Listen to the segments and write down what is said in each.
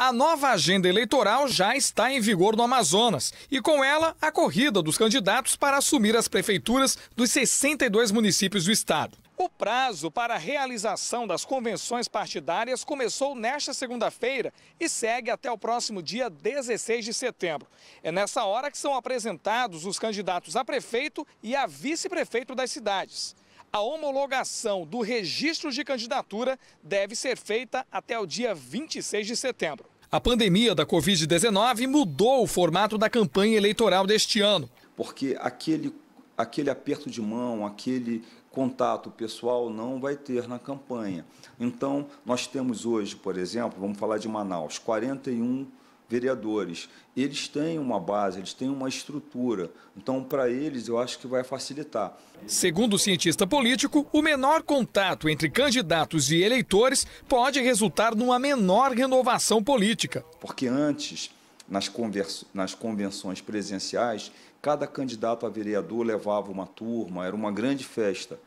A nova agenda eleitoral já está em vigor no Amazonas e, com ela, a corrida dos candidatos para assumir as prefeituras dos 62 municípios do estado. O prazo para a realização das convenções partidárias começou nesta segunda-feira e segue até o próximo dia 16 de setembro. É nessa hora que são apresentados os candidatos a prefeito e a vice-prefeito das cidades. A homologação do registro de candidatura deve ser feita até o dia 26 de setembro. A pandemia da Covid-19 mudou o formato da campanha eleitoral deste ano. Porque aquele, aquele aperto de mão, aquele contato pessoal não vai ter na campanha. Então, nós temos hoje, por exemplo, vamos falar de Manaus, 41 vereadores. Eles têm uma base, eles têm uma estrutura. Então, para eles, eu acho que vai facilitar. Segundo o cientista político, o menor contato entre candidatos e eleitores pode resultar numa menor renovação política. Porque antes, nas, conversa, nas convenções presenciais, cada candidato a vereador levava uma turma, era uma grande festa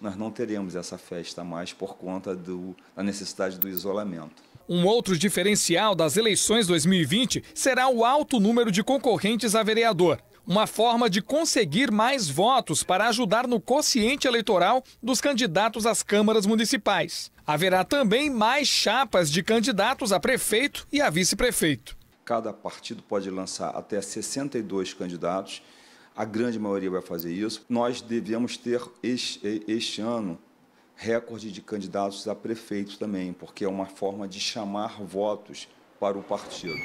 nós não teremos essa festa mais por conta do, da necessidade do isolamento. Um outro diferencial das eleições 2020 será o alto número de concorrentes a vereador. Uma forma de conseguir mais votos para ajudar no quociente eleitoral dos candidatos às câmaras municipais. Haverá também mais chapas de candidatos a prefeito e a vice-prefeito. Cada partido pode lançar até 62 candidatos a grande maioria vai fazer isso. Nós devemos ter este, este ano recorde de candidatos a prefeitos também, porque é uma forma de chamar votos para o partido.